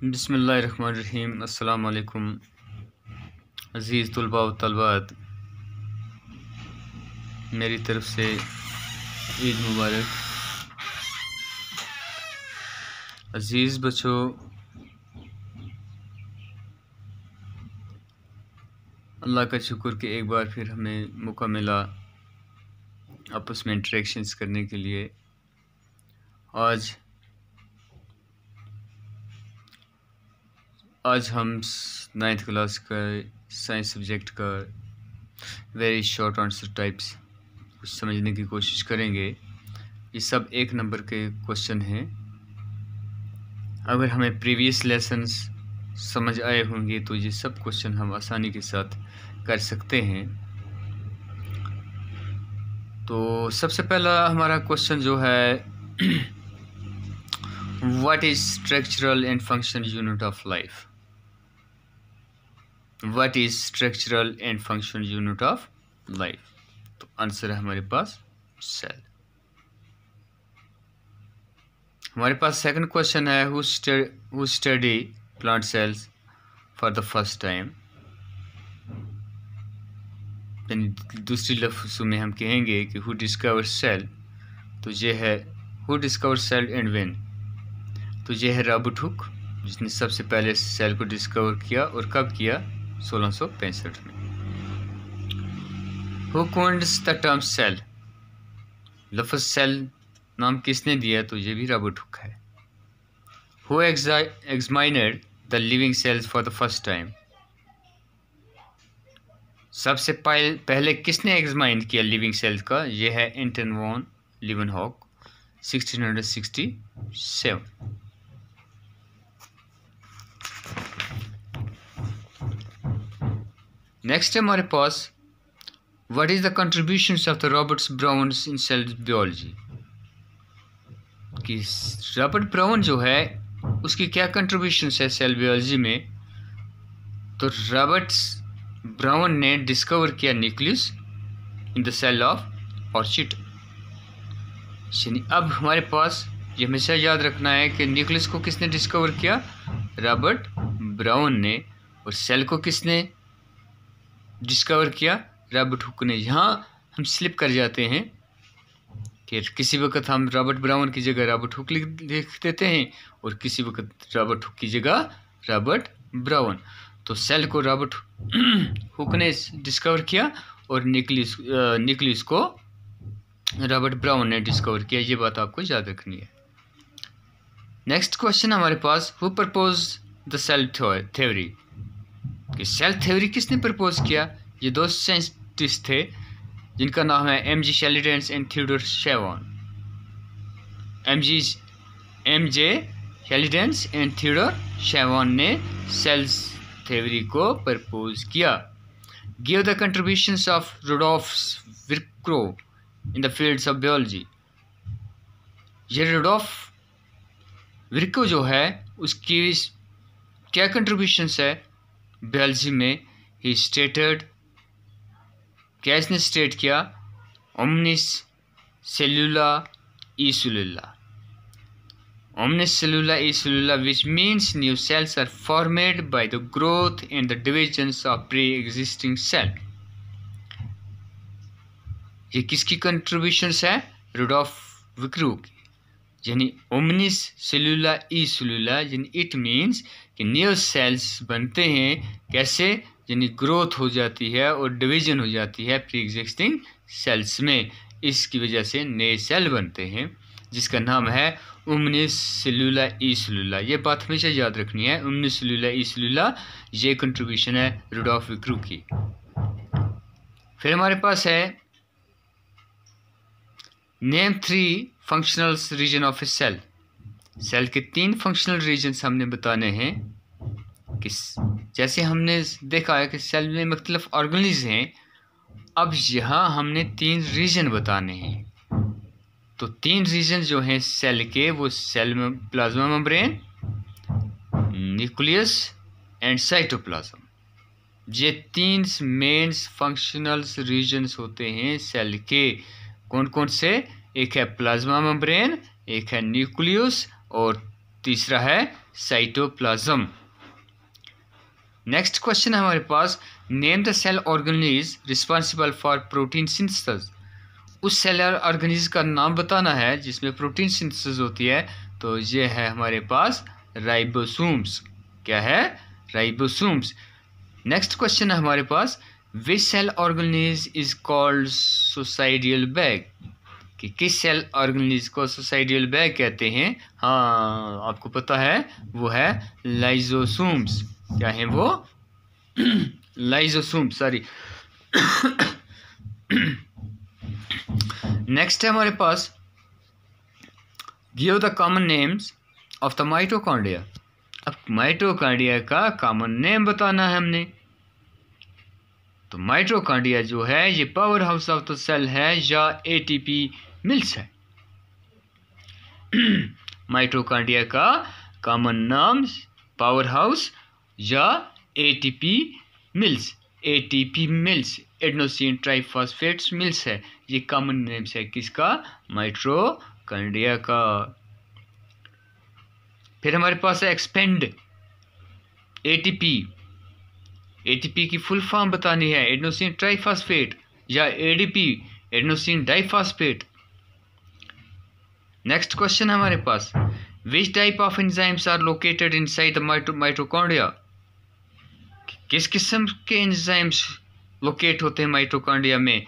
बसमीम अल्लाम अज़ीज़ तलबा व तलबात मेरी तरफ़ से ईद मुबारक अज़ीज़ बच्चों अल्लाह का शुक्र कि एक बार फिर हमें मौका मिला आपस में इंट्रेक्शन करने के लिए आज आज हम नाइन्थ क्लास का साइंस सब्जेक्ट का वेरी शॉर्ट आंसर टाइप्स कुछ समझने की कोशिश करेंगे ये सब एक नंबर के क्वेश्चन हैं अगर हमें प्रीवियस लेसन्स समझ आए होंगे तो ये सब क्वेश्चन हम आसानी के साथ कर सकते हैं तो सबसे पहला हमारा क्वेश्चन जो है what is structural and function unit of life what is structural and functional unit of life तो आंसर है हमारे पास सेल हमारे पास सेकंड क्वेश्चन है who study plant cells for the first time दूसरी लफ्स में हम कहेंगे कि हु डिस्कवर सेल तो ये है who discover cell and when तो ये है रॉबर्ट हुक जिसने सबसे पहले सेल को डिस्कवर किया और कब किया सोलह सौ पैंसठ में who coins the term cell लफ सेल नाम किसने दिया तो ये भी रॉबर्ट हुक है who examined the living cells for the first time सबसे पहले किसने एग्जामिन किया लिविंग सेल्स का यह है Anton van Leeuwenhoek 1667 next है हमारे पास what is the contribution of the Roberts Browns in cell biology कि रॉबर्ट ब्राउन जो है उसकी क्या कंट्रीब्यूशंस है सेल बियोलॉजी में तो रॉबर्ट्स ब्राउन ने डिस्कवर किया nucleus in the cell of orchid अब हमारे पास ये हमेशा याद रखना है कि न्यूक्लियस को किसने डिस्कवर किया रॉबर्ट ब्राउन ने और सेल को किसने डिस्कवर किया रॉबर्ट हुक ने यहाँ हम स्लिप कर जाते हैं कि किसी वक्त हम रॉबर्ट ब्राउन की जगह रॉबर्ट हुक लिख देते हैं और किसी वक्त रॉबर्ट हुक की जगह रॉबर्ट ब्राउन तो सेल को रॉबर्ट हुक ने डिस्कवर किया और निकलिस निकलिस को रॉबर्ट ब्राउन ने डिस्कवर किया ये बात आपको याद रखनी है नेक्स्ट क्वेश्चन हमारे पास who propose the cell theory कि सेल थ्योरी किसने प्रपोज किया ये दो साइंटिस्ट थे जिनका नाम है M G Schleiden and Theodor Schwann M G M J Schleiden and Theodor Schwann ने सेल्स थ्योरी को प्रपोज किया give the contribution of Rudolf विक्रो in the fields of biology ये रुडोफ विरको जो है उसकी क्या कंट्रीब्यूशंस है बेल्जियम में ही स्टेटेड क्या इसने स्टेट किया ओमनिस सेल्यूला ई सेलुला ओमनिस सेलुला ई which means new cells are formed by the growth in the divisions of pre existing cell ये किसकी कंट्रीब्यूशंस है रूडॉफ विक्रू की यानी ओमनिस सेलुला ई सेलुला यानी इट मींस कि न्यू सेल्स बनते हैं कैसे यानी ग्रोथ हो जाती है और डिवीजन हो जाती है प्री एग्जिस्टिंग सेल्स में इसकी वजह से नए सेल बनते हैं जिसका नाम है उमनिस सेलुला ई सेलुला ये बात हमेशा याद रखनी है उमनिस सेलुला ई सेलुला ये कंट्रीब्यूशन है रुडोफ विक्रू की फिर हमारे पास है name three functional region of a cell cell के तीन फंक्शनल रीजन्स हमने बताने हैं कि जैसे हमने देखा है कि सेल में मतलब ऑर्गनिज हैं अब यहाँ हमने तीन रीजन बताने हैं तो तीन रीजन जो हैं सेल के वो सेल में plasma membrane nucleus and cytoplasm ये तीन मेन्स फंक्शनल रीजन्स होते हैं सेल के कौन कौन से एक है प्लाज्मा मेम्ब्रेन एक है न्यूक्लियस और तीसरा है साइटोप्लाज्म नेक्स्ट क्वेश्चन है हमारे पास name the cell organelle responsible for protein synthesis उस सेल ऑर्गेनिज का नाम बताना है जिसमें प्रोटीन सिंथेसिस होती है तो ये है हमारे पास राइबोसोम्स क्या है राइबोसोम्स नेक्स्ट क्वेश्चन है हमारे पास which cell organelle is called suicidal bag कि किस सेल ऑर्गेनिज को सोसाइडियल बैग कहते हैं हाँ आपको पता है वो है लाइजोसूम्स क्या है वो लाइजोसूम सॉरी नेक्स्ट है हमारे पास give the common names of the mitochondria अब माइटोकॉन्ड्रिया का कॉमन नेम बताना है हमने तो माइट्रोकांडिया जो है ये power house of the cell है या एटीपी मिल्स है माइट्रोकांडिया का कॉमन नाम पावर हाउस या ATP mills ATP mills adenosine triphosphates mills है ये कॉमन नेम्स है किसका माइट्रोकांडिया का फिर हमारे पास है एक्सपेंड एटीपी एटीपी की फुल फॉर्म बतानी है एडनोसिन ट्राइफॉस्फेट या ADP adenosine diphosphate next question हमारे पास which type of enzymes are located in the mitochondria किस किस्म के एंजाइम्स लोकेट होते हैं माइट्रोकॉन्डिया में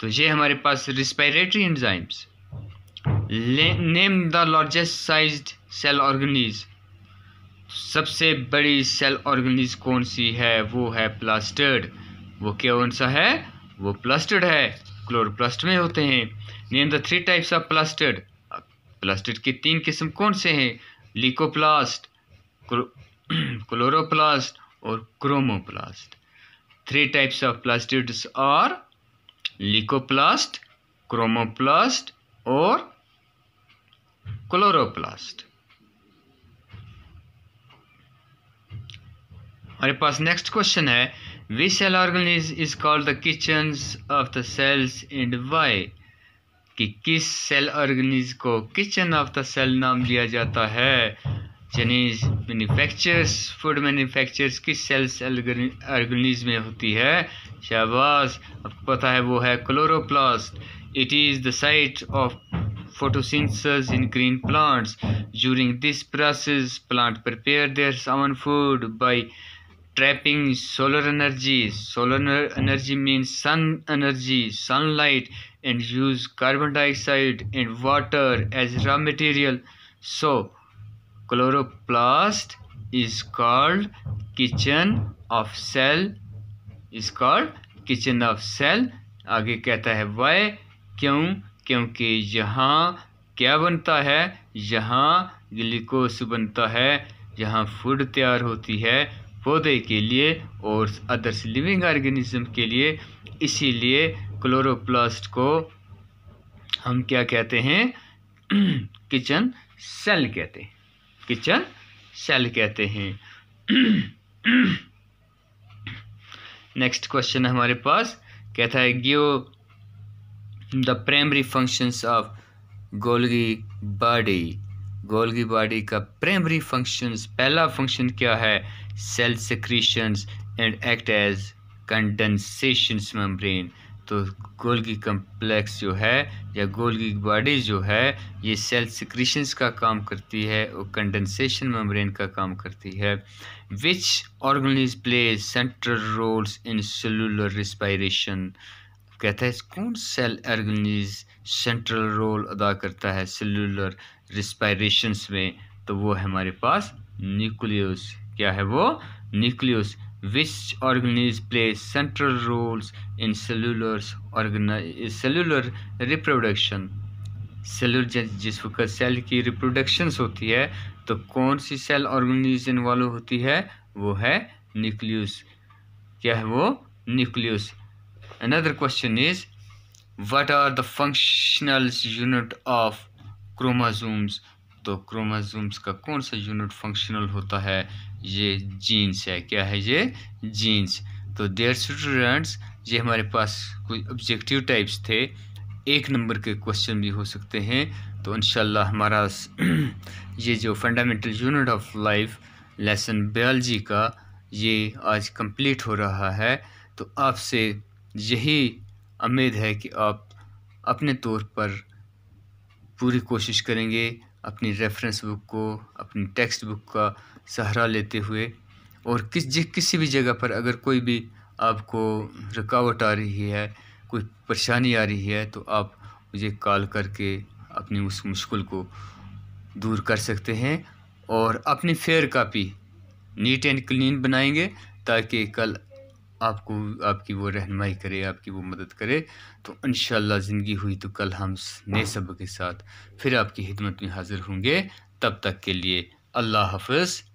तो ये हमारे पास respiratory enzymes name the largest size cell organelle सबसे बड़ी सेल ऑर्गेनिज कौन सी है वो है प्लास्टर्ड वो क्या कौन सा है वो प्लास्टर्ड है क्लोरोप्लास्ट में होते हैं name the three types of plastered plastid की तीन किस्म कौन से हैं लिकोप्लास्ट क्लोरोप्लास्ट और chromoplast three types of plastids are leucoplast chromoplast और क्लोरोप्लास्ट हमारे पास नेक्स्ट क्वेश्चन है which cell organelle is called the kitchen of the cells and why कि किस सेल ऑर्गेनिज को किचन ऑफ द सेल नाम दिया जाता है चनीज मैन्युफैक्चर्स फूड मैन्युफैक्चर्स किस सेल सेल ऑर्गेनिज में होती है शाबाश आपको पता है वो है chloroplast it is the site of photosynthesis in green plants during this process plant prepare their own food by trapping solar energy solar energy means sun energy sunlight and use carbon dioxide and water as raw material so chloroplast is called kitchen of cell is called kitchen of cell आगे कहता है वह क्यों क्योंकि यहाँ क्या बनता है यहाँ ग्लूकोस बनता है जहाँ फूड तैयार होती है पौधे के लिए और अदर्स लिविंग ऑर्गेनिज्म के लिए इसीलिए क्लोरोप्लास्ट को हम क्या कहते हैं किचन सेल कहते हैं किचन सेल कहते हैं नेक्स्ट क्वेश्चन हमारे पास कहता है give the primary functions of Golgi body Golgi body का प्राइमरी फंक्शंस पहला फंक्शन क्या है cell secretions and act as condensations membrane तो गोल्गी कम्प्लेक्स जो है या गोल्गी बॉडी जो है ये सेल सिक्रीशंस का काम करती है और कंडेंसेशन मेम्ब्रेन का काम करती है which organelle play central roles in cellular respiration कहता है कौन सेल ऑर्गनिज सेंट्रल रोल अदा करता है सेलुलर रिस्पायरेशंस में तो वो है हमारे पास न्यूक्लियस क्या है वो nucleus which which play central roles in cellular organize cellular reproduction cellular जिस वक्त सेल की रिप्रोडक्शंस होती है तो कौन सी सेल ऑर्गेनाइज इन्वॉल्व होती है वो है न्यूक्लियस क्या है वो nucleus another question is what are the functional unit of chromosomes तो क्रोमाजूम्स का कौन सा यूनिट फंक्शनल होता है ये जीन्स है क्या है ये जीन्स तो देर स्टूडेंट्स ये हमारे पास कोई ऑब्जेक्टिव टाइप्स थे एक नंबर के क्वेश्चन भी हो सकते हैं तो इन हमारा ये जो fundamental unit of life lesson biology का ये आज कंप्लीट हो रहा है तो आपसे यही उम्मीद है कि आप अपने तौर पर पूरी कोशिश करेंगे अपनी रेफरेंस बुक को अपनी टेक्स्ट बुक का सहारा लेते हुए और किस जिस किसी भी जगह पर अगर कोई भी आपको रुकावट आ रही है कोई परेशानी आ रही है तो आप मुझे कॉल करके अपनी उस मुश्किल को दूर कर सकते हैं और अपनी fair copy neat and clean बनाएंगे ताकि कल आपको आपकी वो रहनमाई करे आपकी वो मदद करे तो इन ज़िंदगी हुई तो कल हम नए सबक के साथ फिर आपकी खिदमत में हाज़िर होंगे तब तक के लिए अल्लाह हाफ